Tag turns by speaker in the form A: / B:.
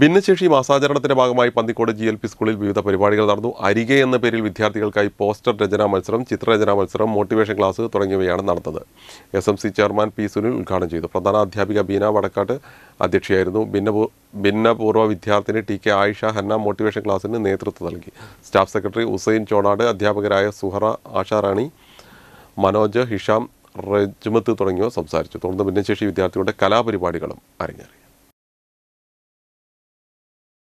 A: ഭിന്നശേഷി മാസാചരണത്തിന്റെ ഭാഗമായി പന്തിക്കോട് G L P സ്കൂളിൽ വിവിധ പരിപാടികൾ നടന്നു അരികെ എന്ന പേരിൽ വിദ്യാർത്ഥികൾക്കായി പോസ്റ്റർ രചനാ മത്സരം ചിത്രരചനാ മത്സരം മോട്ടിവേഷൻ ക്ലാസ് തുടങ്ങിയവയാണ് നടന്നത് S M C chairman P Sunil ഉദ്ഘാടനം ചെയ്തു പ്രധാന അധ്യാപിക ബീന വടക്കാട്ട് അധ്യക്ഷയായിരുന്നു ഭിന്നപൂ ഭിന്നപൂർവ്വ വിദ്യാർത്ഥിനി T K Ayisha Hanna motivation ക്ലാസ്സിന് നേതൃത്വം നൽകി സ്റ്റാഫ് സെക്രട്ടറി ഉസൈൻ ചോണാട് അധ്യാപകരായ സുഹറ ആഷാറാണി മനോജ് ഹിഷാം റജ്മത്ത് തുടങ്ങിയവർ സംസാരിച്ചു തുടർന്ന് ഭിന്നശേഷി വിദ്യാർത്ഥികളുടെ കലാപരിപാടികളും അരങ്ങേറി